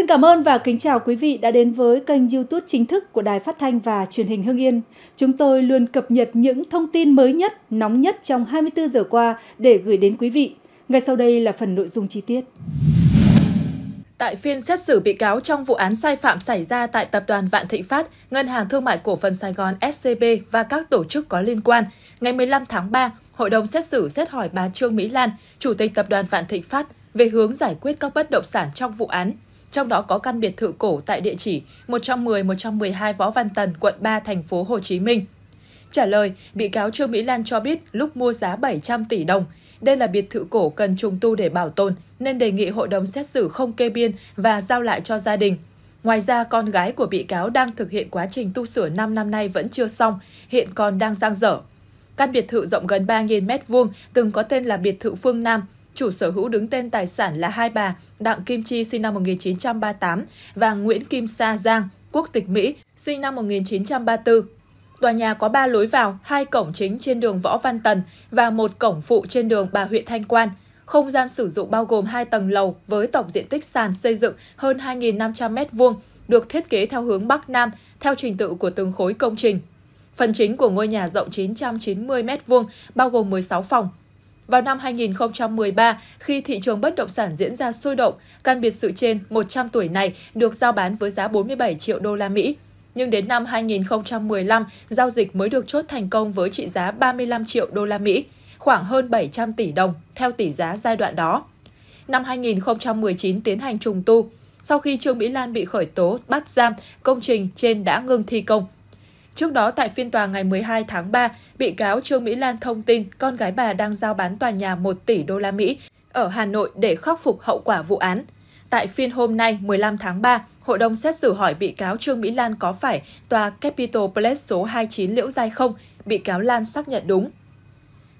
Xin cảm ơn và kính chào quý vị đã đến với kênh YouTube chính thức của Đài Phát thanh và Truyền hình Hưng Yên. Chúng tôi luôn cập nhật những thông tin mới nhất, nóng nhất trong 24 giờ qua để gửi đến quý vị. Ngay sau đây là phần nội dung chi tiết. Tại phiên xét xử bị cáo trong vụ án sai phạm xảy ra tại Tập đoàn Vạn Thịnh Phát, Ngân hàng Thương mại Cổ phần Sài Gòn SCB và các tổ chức có liên quan, ngày 15 tháng 3, Hội đồng xét xử xét hỏi bà Trương Mỹ Lan, Chủ tịch Tập đoàn Vạn Thịnh Phát, về hướng giải quyết các bất động sản trong vụ án trong đó có căn biệt thự cổ tại địa chỉ 110-112 Võ Văn Tần, quận 3, thành phố Hồ Chí Minh. Trả lời, bị cáo Trương Mỹ Lan cho biết lúc mua giá 700 tỷ đồng, đây là biệt thự cổ cần trùng tu để bảo tồn, nên đề nghị hội đồng xét xử không kê biên và giao lại cho gia đình. Ngoài ra, con gái của bị cáo đang thực hiện quá trình tu sửa 5 năm nay vẫn chưa xong, hiện còn đang giang dở. Căn biệt thự rộng gần 3.000 m2 từng có tên là biệt thự Phương Nam, chủ sở hữu đứng tên tài sản là hai bà Đặng Kim Chi sinh năm 1938 và Nguyễn Kim Sa Giang, quốc tịch Mỹ, sinh năm 1934. Tòa nhà có 3 lối vào, hai cổng chính trên đường Võ Văn Tần và một cổng phụ trên đường Bà Huyện Thanh Quan. Không gian sử dụng bao gồm 2 tầng lầu với tổng diện tích sàn xây dựng hơn 2.500 m2, được thiết kế theo hướng Bắc Nam, theo trình tự của từng khối công trình. Phần chính của ngôi nhà rộng 990 m2 bao gồm 16 phòng, vào năm 2013, khi thị trường bất động sản diễn ra sôi động, căn biệt thự trên 100 tuổi này được giao bán với giá 47 triệu đô la Mỹ. Nhưng đến năm 2015, giao dịch mới được chốt thành công với trị giá 35 triệu đô la Mỹ, khoảng hơn 700 tỷ đồng theo tỷ giá giai đoạn đó. Năm 2019 tiến hành trùng tu, sau khi Trương Mỹ Lan bị khởi tố bắt giam, công trình trên đã ngừng thi công Trước đó, tại phiên tòa ngày 12 tháng 3, bị cáo Trương Mỹ Lan thông tin con gái bà đang giao bán tòa nhà 1 tỷ đô la Mỹ ở Hà Nội để khắc phục hậu quả vụ án. Tại phiên hôm nay 15 tháng 3, hội đồng xét xử hỏi bị cáo Trương Mỹ Lan có phải tòa Capital Place số 29 Liễu Giai không? Bị cáo Lan xác nhận đúng.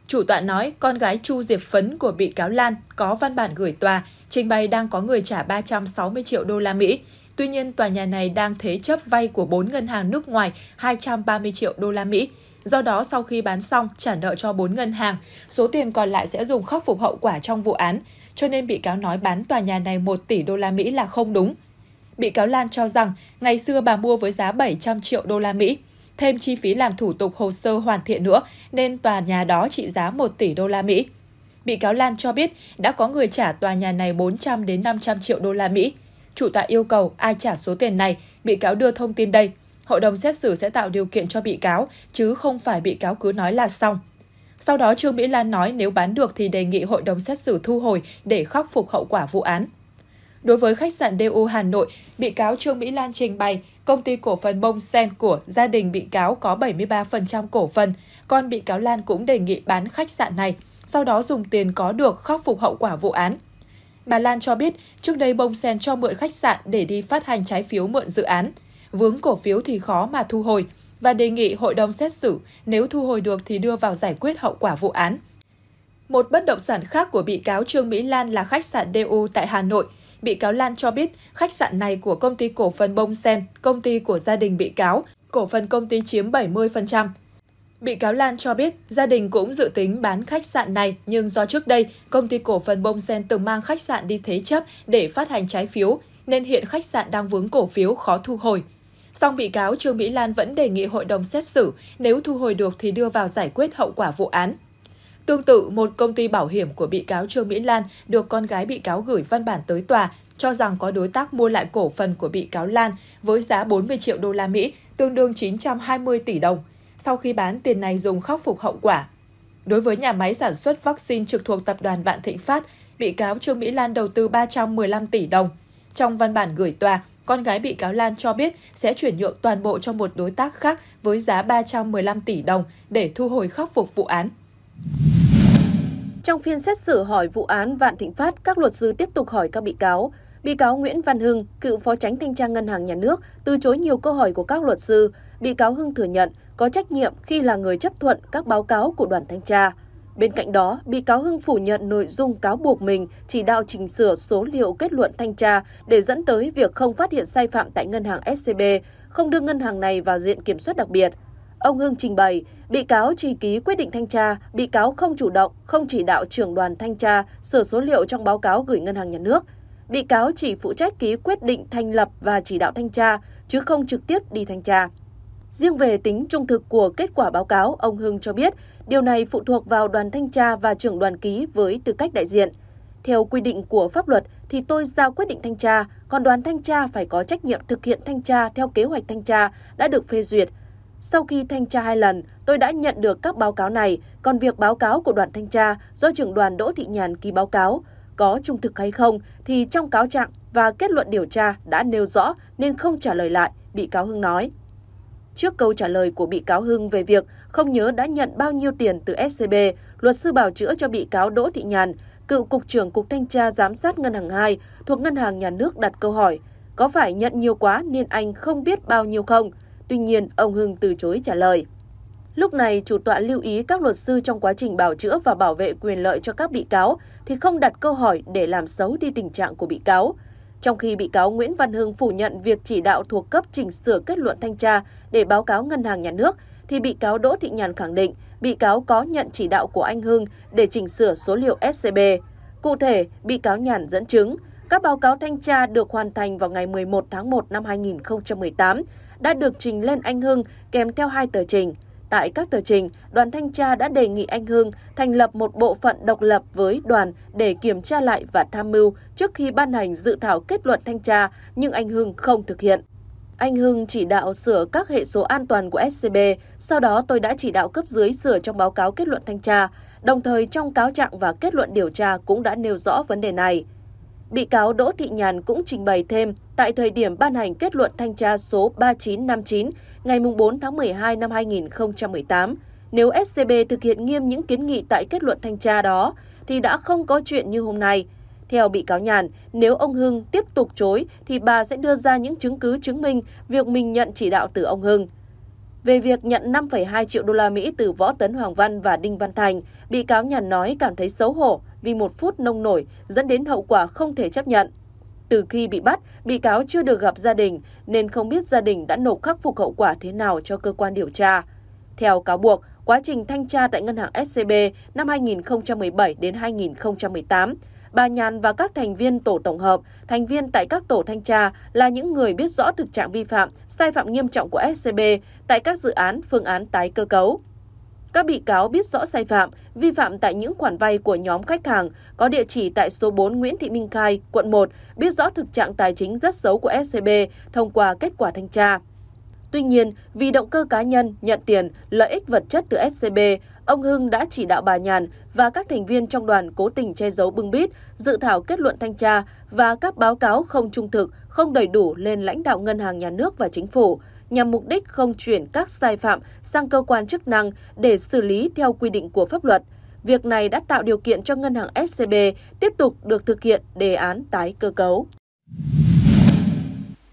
Chủ tọa nói con gái Chu Diệp Phấn của bị cáo Lan có văn bản gửi tòa, trình bày đang có người trả 360 triệu đô la Mỹ, Tuy nhiên, tòa nhà này đang thế chấp vay của 4 ngân hàng nước ngoài 230 triệu đô la Mỹ. Do đó, sau khi bán xong, trả nợ cho 4 ngân hàng, số tiền còn lại sẽ dùng khắc phục hậu quả trong vụ án, cho nên bị cáo nói bán tòa nhà này 1 tỷ đô la Mỹ là không đúng. Bị cáo Lan cho rằng, ngày xưa bà mua với giá 700 triệu đô la Mỹ, thêm chi phí làm thủ tục hồ sơ hoàn thiện nữa nên tòa nhà đó trị giá 1 tỷ đô la Mỹ. Bị cáo Lan cho biết đã có người trả tòa nhà này 400 đến 500 triệu đô la Mỹ chủ tọa yêu cầu ai trả số tiền này, bị cáo đưa thông tin đây. Hội đồng xét xử sẽ tạo điều kiện cho bị cáo, chứ không phải bị cáo cứ nói là xong. Sau đó, Trương Mỹ Lan nói nếu bán được thì đề nghị hội đồng xét xử thu hồi để khắc phục hậu quả vụ án. Đối với khách sạn DU Hà Nội, bị cáo Trương Mỹ Lan trình bày công ty cổ phần bông sen của gia đình bị cáo có 73% cổ phần, còn bị cáo Lan cũng đề nghị bán khách sạn này, sau đó dùng tiền có được khắc phục hậu quả vụ án. Bà Lan cho biết, trước đây bông sen cho mượn khách sạn để đi phát hành trái phiếu mượn dự án. Vướng cổ phiếu thì khó mà thu hồi và đề nghị hội đồng xét xử nếu thu hồi được thì đưa vào giải quyết hậu quả vụ án. Một bất động sản khác của bị cáo Trương Mỹ Lan là khách sạn DU tại Hà Nội. Bị cáo Lan cho biết khách sạn này của công ty cổ phần Bông Sen, công ty của gia đình bị cáo, cổ phần công ty chiếm 70%. Bị cáo Lan cho biết gia đình cũng dự tính bán khách sạn này nhưng do trước đây công ty cổ phần Bông Sen từng mang khách sạn đi thế chấp để phát hành trái phiếu nên hiện khách sạn đang vướng cổ phiếu khó thu hồi. Song bị cáo Trương Mỹ Lan vẫn đề nghị hội đồng xét xử nếu thu hồi được thì đưa vào giải quyết hậu quả vụ án. Tương tự, một công ty bảo hiểm của bị cáo Trương Mỹ Lan được con gái bị cáo gửi văn bản tới tòa cho rằng có đối tác mua lại cổ phần của bị cáo Lan với giá 40 triệu đô la Mỹ, tương đương 920 tỷ đồng sau khi bán tiền này dùng khắc phục hậu quả. Đối với nhà máy sản xuất vaccine trực thuộc tập đoàn Vạn Thịnh Phát, bị cáo Trương Mỹ Lan đầu tư 315 tỷ đồng. Trong văn bản gửi tòa, con gái bị cáo Lan cho biết sẽ chuyển nhượng toàn bộ cho một đối tác khác với giá 315 tỷ đồng để thu hồi khắc phục vụ án. Trong phiên xét xử hỏi vụ án Vạn Thịnh Phát, các luật sư tiếp tục hỏi các bị cáo. Bị cáo Nguyễn Văn Hưng, cựu phó tránh thanh tra Ngân hàng Nhà nước, từ chối nhiều câu hỏi của các luật sư. Bị cáo Hưng thừa nhận có trách nhiệm khi là người chấp thuận các báo cáo của đoàn thanh tra. Bên cạnh đó, bị cáo Hưng phủ nhận nội dung cáo buộc mình chỉ đạo chỉnh sửa số liệu kết luận thanh tra để dẫn tới việc không phát hiện sai phạm tại ngân hàng SCB, không đưa ngân hàng này vào diện kiểm soát đặc biệt. Ông Hưng trình bày, bị cáo chỉ ký quyết định thanh tra, bị cáo không chủ động, không chỉ đạo trưởng đoàn thanh tra sửa số liệu trong báo cáo gửi ngân hàng nhà nước. Bị cáo chỉ phụ trách ký quyết định thành lập và chỉ đạo thanh tra, chứ không trực tiếp đi thanh tra. Riêng về tính trung thực của kết quả báo cáo, ông Hưng cho biết điều này phụ thuộc vào đoàn thanh tra và trưởng đoàn ký với tư cách đại diện. Theo quy định của pháp luật thì tôi ra quyết định thanh tra, còn đoàn thanh tra phải có trách nhiệm thực hiện thanh tra theo kế hoạch thanh tra đã được phê duyệt. Sau khi thanh tra hai lần, tôi đã nhận được các báo cáo này, còn việc báo cáo của đoàn thanh tra do trưởng đoàn Đỗ Thị Nhàn ký báo cáo có trung thực hay không thì trong cáo trạng và kết luận điều tra đã nêu rõ nên không trả lời lại, bị cáo Hưng nói. Trước câu trả lời của bị cáo Hưng về việc không nhớ đã nhận bao nhiêu tiền từ SCB, luật sư bảo chữa cho bị cáo Đỗ Thị Nhàn, cựu cục trưởng Cục Thanh tra Giám sát Ngân hàng 2 thuộc Ngân hàng Nhà nước đặt câu hỏi, có phải nhận nhiều quá nên anh không biết bao nhiêu không? Tuy nhiên, ông Hưng từ chối trả lời. Lúc này, chủ tọa lưu ý các luật sư trong quá trình bảo chữa và bảo vệ quyền lợi cho các bị cáo thì không đặt câu hỏi để làm xấu đi tình trạng của bị cáo. Trong khi bị cáo Nguyễn Văn Hưng phủ nhận việc chỉ đạo thuộc cấp chỉnh sửa kết luận thanh tra để báo cáo Ngân hàng Nhà nước, thì bị cáo Đỗ Thị Nhàn khẳng định bị cáo có nhận chỉ đạo của anh Hưng để chỉnh sửa số liệu SCB. Cụ thể, bị cáo Nhàn dẫn chứng, các báo cáo thanh tra được hoàn thành vào ngày 11 tháng 1 năm 2018 đã được trình lên anh Hưng kèm theo hai tờ trình – Tại các tờ trình, đoàn thanh tra đã đề nghị anh Hưng thành lập một bộ phận độc lập với đoàn để kiểm tra lại và tham mưu trước khi ban hành dự thảo kết luận thanh tra, nhưng anh Hưng không thực hiện. Anh Hưng chỉ đạo sửa các hệ số an toàn của SCB, sau đó tôi đã chỉ đạo cấp dưới sửa trong báo cáo kết luận thanh tra, đồng thời trong cáo trạng và kết luận điều tra cũng đã nêu rõ vấn đề này bị cáo Đỗ Thị Nhàn cũng trình bày thêm tại thời điểm ban hành kết luận thanh tra số 3959 ngày 4 tháng 12 năm 2018, nếu SCB thực hiện nghiêm những kiến nghị tại kết luận thanh tra đó thì đã không có chuyện như hôm nay. Theo bị cáo Nhàn, nếu ông Hưng tiếp tục chối thì bà sẽ đưa ra những chứng cứ chứng minh việc mình nhận chỉ đạo từ ông Hưng. Về việc nhận 5,2 triệu đô la Mỹ từ Võ Tấn Hoàng Văn và Đinh Văn Thành, bị cáo Nhàn nói cảm thấy xấu hổ, vì một phút nông nổi dẫn đến hậu quả không thể chấp nhận. Từ khi bị bắt, bị cáo chưa được gặp gia đình nên không biết gia đình đã nộp khắc phục hậu quả thế nào cho cơ quan điều tra. Theo cáo buộc, quá trình thanh tra tại ngân hàng SCB năm 2017 đến 2018, bà Nhàn và các thành viên tổ tổng hợp, thành viên tại các tổ thanh tra là những người biết rõ thực trạng vi phạm, sai phạm nghiêm trọng của SCB tại các dự án, phương án tái cơ cấu. Các bị cáo biết rõ sai phạm, vi phạm tại những khoản vay của nhóm khách hàng có địa chỉ tại số 4 Nguyễn Thị Minh Khai, quận 1, biết rõ thực trạng tài chính rất xấu của SCB thông qua kết quả thanh tra. Tuy nhiên, vì động cơ cá nhân, nhận tiền, lợi ích vật chất từ SCB, ông Hưng đã chỉ đạo bà Nhàn và các thành viên trong đoàn cố tình che giấu bưng bít, dự thảo kết luận thanh tra và các báo cáo không trung thực, không đầy đủ lên lãnh đạo ngân hàng nhà nước và chính phủ nhằm mục đích không chuyển các sai phạm sang cơ quan chức năng để xử lý theo quy định của pháp luật. Việc này đã tạo điều kiện cho ngân hàng SCB tiếp tục được thực hiện đề án tái cơ cấu.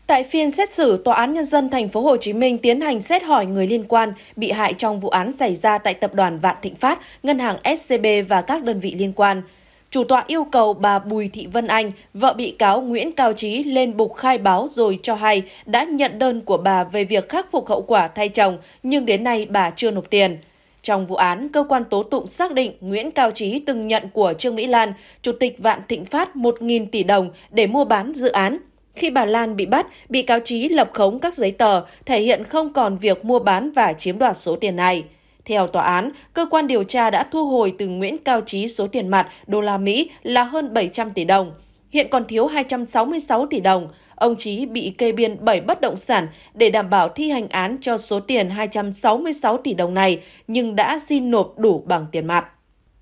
Tại phiên xét xử, Tòa án Nhân dân Thành phố Hồ Chí Minh tiến hành xét hỏi người liên quan bị hại trong vụ án xảy ra tại Tập đoàn Vạn Thịnh Phát, Ngân hàng SCB và các đơn vị liên quan – chủ tọa yêu cầu bà Bùi Thị Vân Anh, vợ bị cáo Nguyễn Cao Trí lên bục khai báo rồi cho hay đã nhận đơn của bà về việc khắc phục hậu quả thay chồng, nhưng đến nay bà chưa nộp tiền. Trong vụ án, cơ quan tố tụng xác định Nguyễn Cao Trí từng nhận của Trương Mỹ Lan, Chủ tịch Vạn Thịnh Phát 1.000 tỷ đồng để mua bán dự án. Khi bà Lan bị bắt, bị cáo Trí lập khống các giấy tờ, thể hiện không còn việc mua bán và chiếm đoạt số tiền này. Theo tòa án, cơ quan điều tra đã thu hồi từ Nguyễn Cao Trí số tiền mặt đô la Mỹ là hơn 700 tỷ đồng. Hiện còn thiếu 266 tỷ đồng. Ông Trí bị kê biên 7 bất động sản để đảm bảo thi hành án cho số tiền 266 tỷ đồng này, nhưng đã xin nộp đủ bằng tiền mặt.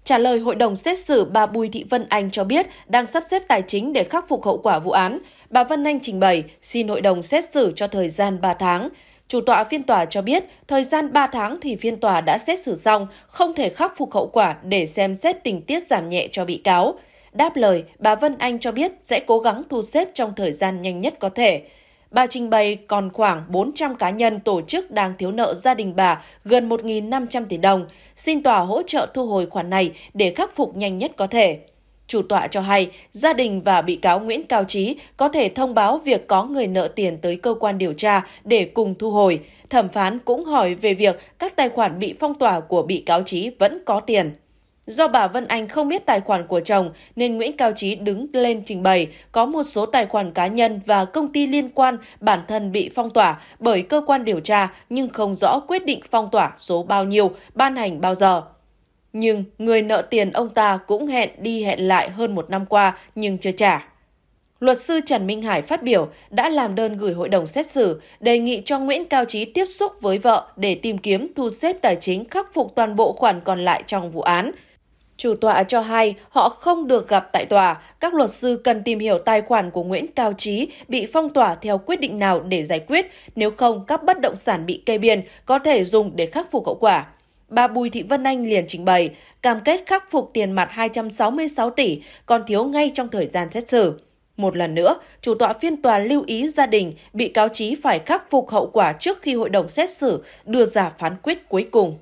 Trả lời hội đồng xét xử, bà Bùi Thị Vân Anh cho biết đang sắp xếp tài chính để khắc phục hậu quả vụ án. Bà Vân Anh trình bày xin hội đồng xét xử cho thời gian 3 tháng. Chủ tọa phiên tòa cho biết, thời gian 3 tháng thì phiên tòa đã xét xử xong, không thể khắc phục hậu quả để xem xét tình tiết giảm nhẹ cho bị cáo. Đáp lời, bà Vân Anh cho biết sẽ cố gắng thu xếp trong thời gian nhanh nhất có thể. Bà trình bày còn khoảng 400 cá nhân tổ chức đang thiếu nợ gia đình bà gần 1.500 tỷ đồng, xin tòa hỗ trợ thu hồi khoản này để khắc phục nhanh nhất có thể. Chủ tọa cho hay, gia đình và bị cáo Nguyễn Cao Trí có thể thông báo việc có người nợ tiền tới cơ quan điều tra để cùng thu hồi. Thẩm phán cũng hỏi về việc các tài khoản bị phong tỏa của bị cáo Trí vẫn có tiền. Do bà Vân Anh không biết tài khoản của chồng nên Nguyễn Cao Trí đứng lên trình bày có một số tài khoản cá nhân và công ty liên quan bản thân bị phong tỏa bởi cơ quan điều tra nhưng không rõ quyết định phong tỏa số bao nhiêu, ban hành bao giờ nhưng người nợ tiền ông ta cũng hẹn đi hẹn lại hơn một năm qua nhưng chưa trả. Luật sư Trần Minh Hải phát biểu đã làm đơn gửi hội đồng xét xử đề nghị cho Nguyễn Cao Trí tiếp xúc với vợ để tìm kiếm thu xếp tài chính khắc phục toàn bộ khoản còn lại trong vụ án. Chủ tọa cho hay họ không được gặp tại tòa, các luật sư cần tìm hiểu tài khoản của Nguyễn Cao Trí bị phong tỏa theo quyết định nào để giải quyết, nếu không các bất động sản bị kê biên có thể dùng để khắc phục hậu quả. Bà Bùi Thị Vân Anh liền trình bày cam kết khắc phục tiền mặt 266 tỷ còn thiếu ngay trong thời gian xét xử. Một lần nữa, chủ tọa phiên tòa lưu ý gia đình bị cáo trí phải khắc phục hậu quả trước khi hội đồng xét xử đưa ra phán quyết cuối cùng.